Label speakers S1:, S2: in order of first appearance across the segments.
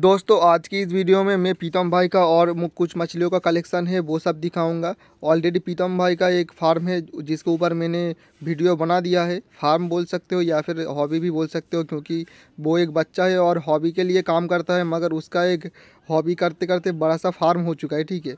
S1: दोस्तों आज की इस वीडियो में मैं पीतम भाई का और कुछ मछलियों का कलेक्शन है वो सब दिखाऊंगा ऑलरेडी पीतम भाई का एक फार्म है जिसके ऊपर मैंने वीडियो बना दिया है फार्म बोल सकते हो या फिर हॉबी भी बोल सकते हो क्योंकि वो एक बच्चा है और हॉबी के लिए काम करता है मगर उसका एक हॉबी करते करते बड़ा सा फार्म हो चुका है ठीक है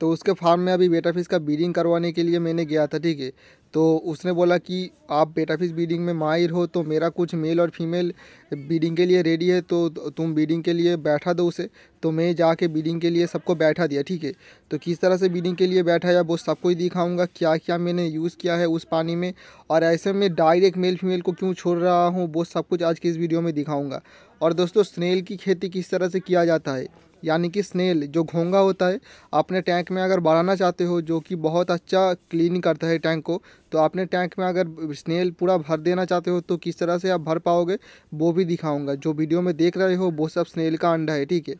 S1: तो उसके फार्म में अभी बेटा फिश का ब्रीडिंग करवाने के लिए मैंने गया था ठीक है तो उसने बोला कि आप बेटा फिश ब्रीडिंग में माहिर हो तो मेरा कुछ मेल और फीमेल ब्रीडिंग के लिए रेडी है तो तुम ब्रीडिंग के लिए बैठा दो उसे तो मैं जाके ब्रीडिंग के लिए सबको बैठा दिया ठीक है तो किस तरह से ब्रीडिंग के लिए बैठा या वो सबको ही दिखाऊँगा क्या क्या मैंने यूज़ किया है उस पानी में और ऐसे में डायरेक्ट मेल फीमेल को क्यों छोड़ रहा हूँ वो सब कुछ आज की इस वीडियो में दिखाऊँगा और दोस्तों स्नेल की खेती किस तरह से किया जाता है यानी कि स्नेल जो घोंगा होता है आपने टैंक में अगर बढ़ाना चाहते हो जो कि बहुत अच्छा क्लीन करता है टैंक को तो आपने टैंक में अगर स्नेल पूरा भर देना चाहते हो तो किस तरह से आप भर पाओगे वो भी दिखाऊंगा जो वीडियो में देख रहे हो वो सब स्नेल का अंडा है ठीक है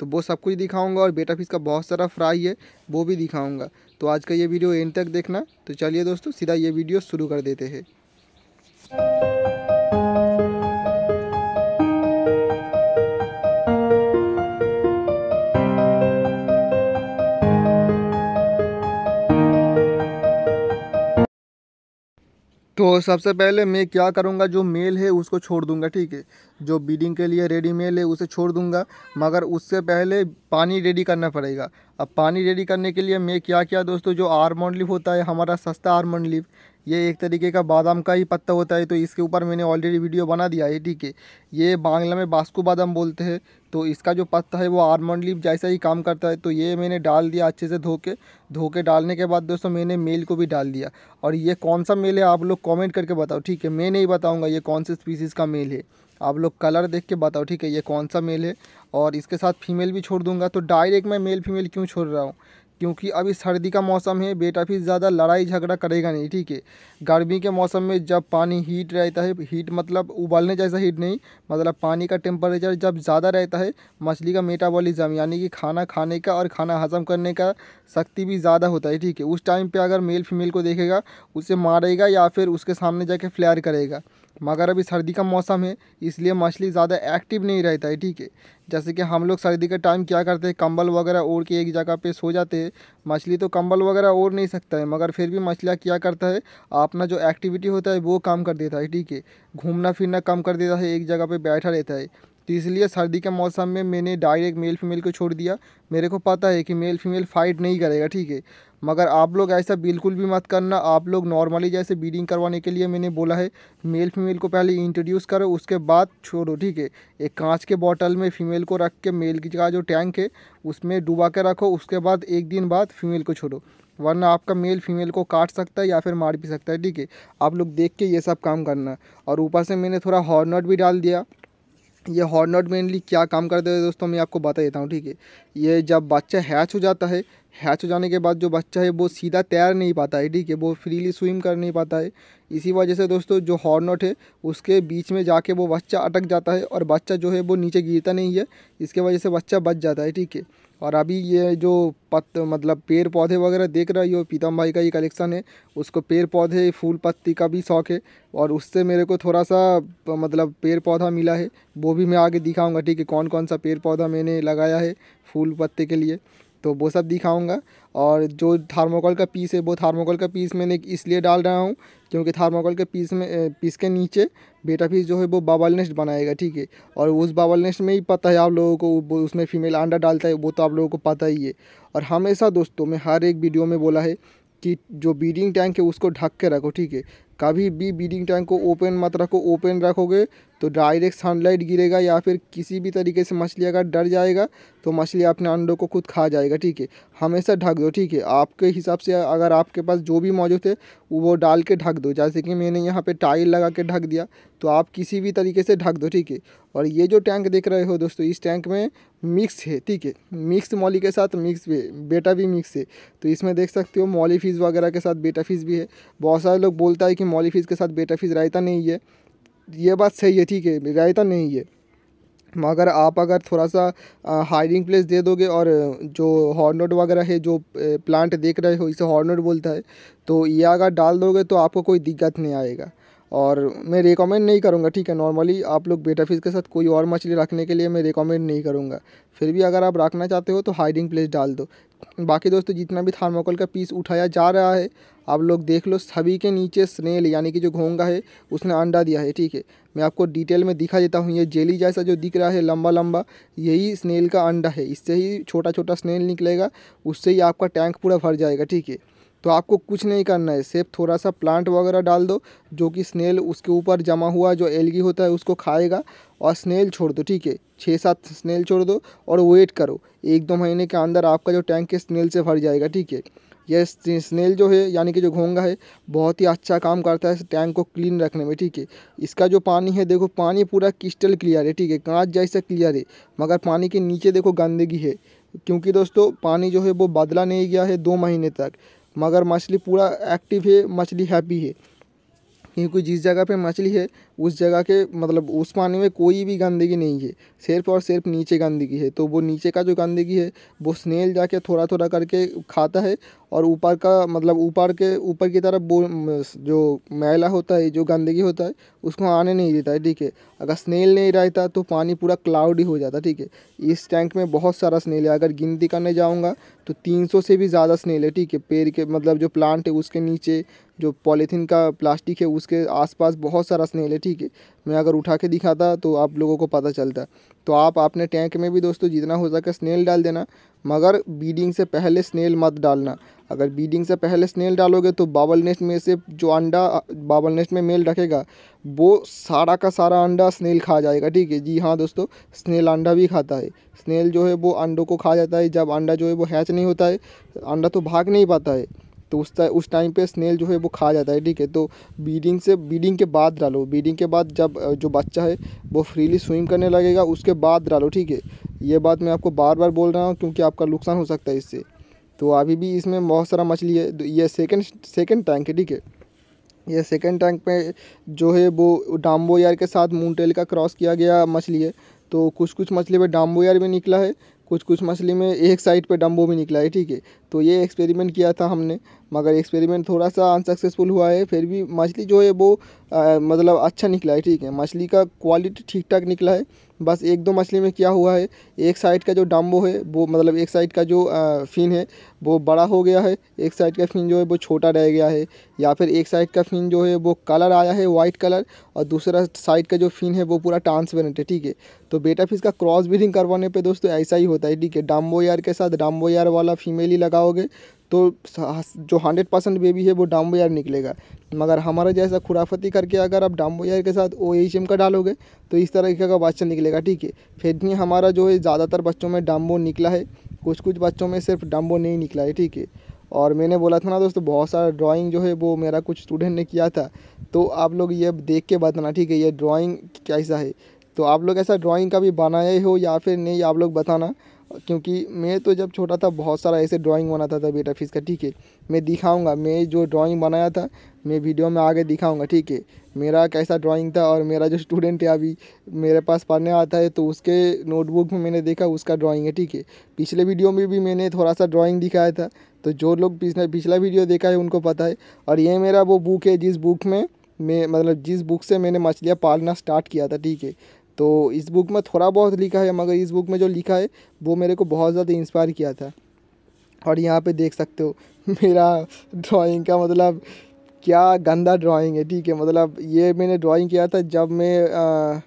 S1: तो वो सब कुछ दिखाऊँगा और बेटा फिस का बहुत सारा फ्राई है वो भी दिखाऊँगा तो आज का ये वीडियो एंड तक देखना तो चलिए दोस्तों सीधा ये वीडियो शुरू कर देते हैं सबसे पहले मैं क्या करूँगा जो मेल है उसको छोड़ दूँगा ठीक है जो बीडिंग के लिए रेडी मेल है उसे छोड़ दूँगा मगर उससे पहले पानी रेडी करना पड़ेगा अब पानी रेडी करने के लिए मैं क्या किया दोस्तों जो आर्मोंड लिप होता है हमारा सस्ता आर्मोंड लिप ये एक तरीके का बादाम का ही पत्ता होता है तो इसके ऊपर मैंने ऑलरेडी वीडियो बना दिया है ठीक है ये बांग्ला में बास्को बादाम बोलते हैं तो इसका जो पत्ता है वो आर्मंड लीफ जैसा ही काम करता है तो ये मैंने डाल दिया अच्छे से धो के धो के डालने के बाद दोस्तों मैंने मेल को भी डाल दिया और ये कौन सा मेल है आप लोग कॉमेंट करके बताओ ठीक है मैं नहीं बताऊँगा ये कौन से स्पीसीज़ का मेल है आप लोग कलर देख के बताओ ठीक है ये कौन सा मेल है और इसके साथ फीमेल भी छोड़ दूंगा तो डायरेक्ट मैं मेल फीमेल क्यों छोड़ रहा हूँ क्योंकि अभी सर्दी का मौसम है बेटा भी ज़्यादा लड़ाई झगड़ा करेगा नहीं ठीक है गर्मी के मौसम में जब पानी हीट रहता है हीट मतलब उबालने जैसा हीट नहीं मतलब पानी का टेम्परेचर जब ज़्यादा रहता है मछली का मेटाबॉलिज्म यानी कि खाना खाने का और खाना हजम करने का शक्ति भी ज़्यादा होता है ठीक है उस टाइम पर अगर मेल फीमेल को देखेगा उसे मारेगा या फिर उसके सामने जाके फ्लैर करेगा मगर अभी सर्दी का मौसम है इसलिए मछली ज़्यादा एक्टिव नहीं रहता है ठीक है जैसे कि हम लोग सर्दी का टाइम क्या करते हैं कंबल वगैरह ओढ़ के एक जगह पे सो जाते हैं मछली तो कंबल वगैरह ओढ़ नहीं सकता है मगर फिर भी मछलियाँ क्या करता है अपना जो एक्टिविटी होता है वो कम कर देता है ठीक है घूमना फिरना कम कर देता है एक जगह पर बैठा रहता है तो इसलिए सर्दी के मौसम में मैंने डायरेक्ट मेल फीमेल को छोड़ दिया मेरे को पता है कि मेल फीमेल फाइट नहीं करेगा ठीक है मगर आप लोग ऐसा बिल्कुल भी मत करना आप लोग नॉर्मली जैसे बीडिंग करवाने के लिए मैंने बोला है मेल फीमेल को पहले इंट्रोड्यूस करो उसके बाद छोड़ो ठीक है एक कांच के बॉटल में फीमेल को रख के मेल का जो टैंक है उसमें डुबा के रखो उसके बाद एक दिन बाद फीमेल को छोड़ो वरना आपका मेल फीमेल को काट सकता है या फिर मार भी सकता है ठीक है आप लोग देख के ये सब काम करना और ऊपर से मैंने थोड़ा हॉर्नट भी डाल दिया ये हॉर्नट मेनली क्या काम करते हैं दोस्तों मैं आपको बता देता हूँ ठीक है ये जब बच्चा हैच हो जाता है हैच हो जाने के बाद जो बच्चा है वो सीधा तैर नहीं पाता है ठीक है वो फ्रीली स्विम कर नहीं पाता है इसी वजह से दोस्तों जो हॉर्नट है उसके बीच में जाके वो बच्चा अटक जाता है और बच्चा जो है वो नीचे गिरता नहीं है इसके वजह से बच्चा बच जाता है ठीक है और अभी ये जो पत्त मतलब पेड़ पौधे वगैरह देख रहे हो पीतम भाई का ये कलेक्शन है उसको पेड़ पौधे फूल पत्ती का भी शौक़ है और उससे मेरे को थोड़ा सा मतलब पेड़ पौधा मिला है वो भी मैं आगे दिखाऊंगा ठीक है कौन कौन सा पेड़ पौधा मैंने लगाया है फूल पत्ते के लिए तो वो सब दिखाऊँगा और जो थार्मोकोल का पीस है वो थार्मोकोल का पीस मैंने इसलिए डाल रहा हूँ क्योंकि थार्मोकोल के पीस में पीस के नीचे बेटा फीस जो है वो बाबल नेस्ट बनाएगा ठीक है और उस बाबल नेस्ट में ही पता है आप लोगों को उसमें फ़ीमेल अंडा डालता है वो तो आप लोगों को पता ही है और हमेशा दोस्तों मैं हर एक वीडियो में बोला है कि जो बीडिंग टैंक है उसको ढक के रखो ठीक है कभी भी बीडिंग टैंक को ओपन मत रखो ओपन रखोगे तो डायरेक्ट सनलाइट गिरेगा या फिर किसी भी तरीके से मछली अगर डर जाएगा तो मछली अपने अंडों को खुद खा जाएगा ठीक है हमेशा ढक दो ठीक है आपके हिसाब से अगर आपके पास जो भी मौजूद है वो डाल के ढक दो जैसे कि मैंने यहाँ पे टाइल लगा के ढक दिया तो आप किसी भी तरीके से ढक दो ठीक है और ये जो टैंक देख रहे हो दोस्तों इस टैंक में मिक्स है ठीक है मिक्स मॉली के साथ मिक्स भी बेटा भी मिक्स है तो इसमें देख सकते हो मॉली फिश वगैरह के साथ बेटा फिश भी है बहुत सारे लोग बोलता है कि मॉली फिश के साथ बेटा फिश रायता नहीं है ये बात सही है ठीक है रायता नहीं है मगर आप अगर थोड़ा सा हाइडिंग प्लेस दे दोगे और जो हॉर्नोड वगैरह है जो प्लांट देख रहे हो इसे हॉर्नोड बोलता है तो ये अगर डाल दोगे तो आपको कोई दिक्कत नहीं आएगा और मैं रिकमेंड नहीं करूँगा ठीक है नॉर्मली आप लोग बेटा फिश के साथ कोई और मछली रखने के लिए मैं रिकमेंड नहीं करूँगा फिर भी अगर आप रखना चाहते हो तो हाइडिंग प्लेस डाल दो बाकी दोस्तों जितना भी थार्मोकोल का पीस उठाया जा रहा है आप लोग देख लो सभी के नीचे स्नेल यानी कि जो घोंगा है उसने अंडा दिया है ठीक है मैं आपको डिटेल में दिखा देता हूँ ये जेली जैसा जो दिख रहा है लंबा लंबा यही स्नेल का अंडा है इससे ही छोटा छोटा स्नेल निकलेगा उससे ही आपका टैंक पूरा भर जाएगा ठीक है तो आपको कुछ नहीं करना है सिर्फ थोड़ा सा प्लांट वगैरह डाल दो जो कि स्नेल उसके ऊपर जमा हुआ जो एलगी होता है उसको खाएगा और स्नेल छोड़ दो ठीक है छः सात स्नेल छोड़ दो और वेट करो एक दो महीने के अंदर आपका जो टैंक है स्नेल से भर जाएगा ठीक है ये स्नेल जो है यानी कि जो घोंगा है बहुत ही अच्छा काम करता है टैंक को क्लीन रखने में ठीक है इसका जो पानी है देखो पानी पूरा क्रिस्टल क्लियर है ठीक है कांच जैसा क्लियर है मगर पानी के नीचे देखो गंदगी है क्योंकि दोस्तों पानी जो है वो बदला नहीं गया है दो महीने तक मगर मछली पूरा एक्टिव है मछली हैप्पी है क्योंकि जिस जगह पे मछली है उस जगह के मतलब उस पानी में कोई भी गंदगी नहीं है सिर्फ और सिर्फ नीचे गंदगी है तो वो नीचे का जो गंदगी है वो स्नेल जाके थोड़ा थोड़ा करके खाता है और ऊपर का मतलब ऊपर के ऊपर की तरफ वो जो मैला होता है जो गंदगी होता है उसको आने नहीं देता है ठीक है अगर स्नेल नहीं रहता तो पानी पूरा क्लाउडी हो जाता ठीक है इस टैंक में बहुत सारा स्नेल है अगर गिनती करने जाऊँगा तो तीन से भी ज़्यादा स्नेल है ठीक है पेड़ के मतलब जो प्लांट है उसके नीचे जो पॉलीथीन का प्लास्टिक है उसके आसपास बहुत सारा स्नेल है ठीक ठीक के मैं अगर उठा के दिखाता तो आप लोगों को पता चलता तो आप अपने टैंक में भी दोस्तों जितना हो सके स्नेल डाल देना मगर बीडिंग से पहले स्नेल मत डालना अगर बीडिंग से पहले स्नेल डालोगे तो बाबल नेस्ट में से जो अंडा बाबल नेस्ट में मेल रखेगा वो सारा का सारा अंडा स्नेल खा जाएगा ठीक है जी हाँ दोस्तों स्नेल अंडा भी खाता है स्नेल जो है वो अंडों को खा जाता है जब अंडा जो है वो हैच नहीं होता है अंडा तो भाग नहीं पाता है तो उस उस टाइम पे स्नेल जो है वो खा जाता है ठीक है तो बीडिंग से बीडिंग के बाद डालो बीडिंग के बाद जब जो बच्चा है वो फ्रीली स्विम करने लगेगा उसके बाद डालो ठीक है ये बात मैं आपको बार बार बोल रहा हूँ क्योंकि आपका नुकसान हो सकता है इससे तो अभी भी इसमें बहुत सारा मछली है तो ये सेकेंड सेकेंड टैंक है ठीक है ये सेकेंड टैंक में जो है वो डाम्बो यार के साथ मूनटेल का क्रॉस किया गया मछली है तो कुछ कुछ मछली पे डाम्बो यार भी निकला है कुछ कुछ मछली में एक साइड पे डम्बो भी निकला है ठीक है तो ये एक्सपेरिमेंट किया था हमने मगर एक्सपेरिमेंट थोड़ा सा अनसक्सेसफुल हुआ है फिर भी मछली जो है वो आ, मतलब अच्छा निकला है ठीक है मछली का क्वालिटी ठीक ठाक निकला है बस एक दो मछली में क्या हुआ है एक साइड का जो डाम्बो है वो मतलब एक साइड का जो आ, फिन है वो बड़ा हो गया है एक साइड का फिन जो है वो छोटा रह गया है या फिर एक साइड का फिन जो है वो कलर आया है वाइट कलर और दूसरा साइड का जो फिन है वो पूरा ट्रांसपेरेंट है ठीक है तो बेटा फिश का क्रॉस ब्रीडिंग करवाने पर दोस्तों ऐसा ही होता है ठीक है डाम्बो यार के साथ डाम्बो यार वाला फीमेल ही लगाओगे तो जो हंड्रेड परसेंट बेबी है वो डाम्बो यार निकलेगा मगर हमारा जैसा खुराफती करके अगर आप डाम्बो यार के साथ ओ एच का डालोगे तो इस तरीके का बच्चा निकलेगा ठीक है फिर भी हमारा जो है ज़्यादातर बच्चों में डाम्बो निकला है कुछ कुछ बच्चों में सिर्फ डाम्बो नहीं निकला है ठीक है और मैंने बोला था ना दोस्तों बहुत सारा ड्राइंग जो है वो मेरा कुछ स्टूडेंट ने किया था तो आप लोग ये देख के बताना ठीक है ये ड्राइंग कैसा है तो आप लोग ऐसा ड्राइंग का भी बनाए हो या फिर नहीं आप लोग बताना क्योंकि मैं तो जब छोटा था बहुत सारा ऐसे ड्राइंग बनाता था बेटा फिश का ठीक है मैं दिखाऊंगा मैं जो ड्राइंग बनाया था मैं वीडियो में आगे दिखाऊंगा ठीक है मेरा कैसा ड्राइंग था और मेरा जो स्टूडेंट है अभी मेरे पास पढ़ने आता है तो उसके नोटबुक में मैंने देखा उसका ड्राइंग है ठीक है पिछले वीडियो में भी मैंने थोड़ा सा ड्राॅइंग दिखाया था तो जो लोग पिछला पिछला वीडियो देखा है उनको पता है और ये मेरा वो बुक है जिस बुक में मैं मतलब जिस बुक से मैंने मछलियाँ पालना स्टार्ट किया था ठीक है तो इस बुक में थोड़ा बहुत लिखा है मगर इस बुक में जो लिखा है वो मेरे को बहुत ज़्यादा इंस्पायर किया था और यहाँ पे देख सकते हो मेरा ड्राइंग का मतलब क्या गंदा ड्राइंग है ठीक है मतलब ये मैंने ड्राइंग किया था जब मैं आ,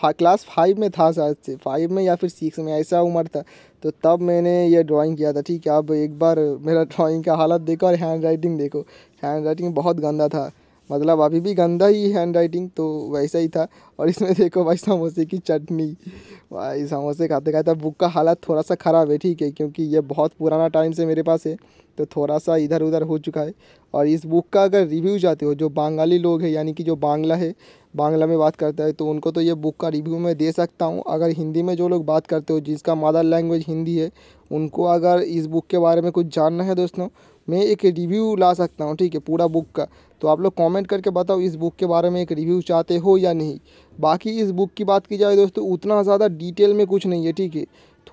S1: फा, क्लास फाइव में था शायद से फाइव में या फिर सिक्स में ऐसा उम्र था तो तब मैंने ये ड्राइंग किया था ठीक है अब एक बार मेरा ड्राइंग का हालत देखो और हैंड राइटिंग देखो हैंड राइटिंग बहुत गंदा था मतलब अभी भी गंदा ही हैंड राइटिंग तो वैसा ही था और इसमें देखो भाई समोसे की चटनी भाई समोसे खाते खाते बुक का हालत थोड़ा सा ख़राब है ठीक है क्योंकि ये बहुत पुराना टाइम से मेरे पास है तो थोड़ा सा इधर उधर हो चुका है और इस बुक का अगर रिव्यू जाते हो जो बंगाली लोग हैं यानी कि जो बांग्ला है बांग्ला में बात करता है तो उनको तो ये बुक का रिव्यू मैं दे सकता हूँ अगर हिंदी में जो लोग बात करते हो जिसका मदर लैंग्वेज हिंदी है उनको अगर इस बुक के बारे में कुछ जानना है दोस्तों मैं एक रिव्यू ला सकता हूँ ठीक है पूरा बुक का तो आप लोग कमेंट करके बताओ इस बुक के बारे में एक रिव्यू चाहते हो या नहीं बाकी इस बुक की बात की जाए दोस्तों उतना ज़्यादा डिटेल में कुछ नहीं है ठीक है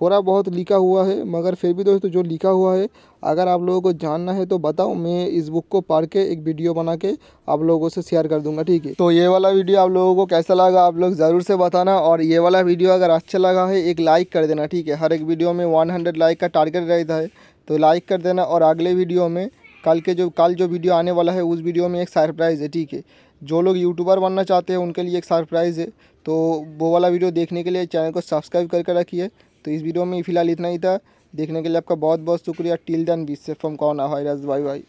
S1: थोड़ा बहुत लिखा हुआ है मगर फिर भी दोस्तों जो लिखा हुआ है अगर आप लोगों को जानना है तो बताओ मैं इस बुक को पढ़ के एक वीडियो बना के आप लोगों से शेयर कर दूंगा ठीक है तो ये वाला वीडियो आप लोगों को कैसा लगा आप लोग ज़रूर से बताना और ये वाला वीडियो अगर अच्छा लगा है एक लाइक कर देना ठीक है हर एक वीडियो में वन लाइक का टारगेट रहता है तो लाइक कर देना और अगले वीडियो में कल के जो कल जो वीडियो आने वाला है उस वीडियो में एक सरप्राइज़ है ठीक है जो लोग यूट्यूबर बनना चाहते हैं उनके लिए एक सरप्राइज़ है तो वो वाला वीडियो देखने के लिए चैनल को सब्सक्राइब करके रखिए तो इस वीडियो में फ़िलहाल इतना ही था देखने के लिए आपका बहुत बहुत शुक्रिया टिल दैन बीस से फ्रॉम कौन आज बाई बाई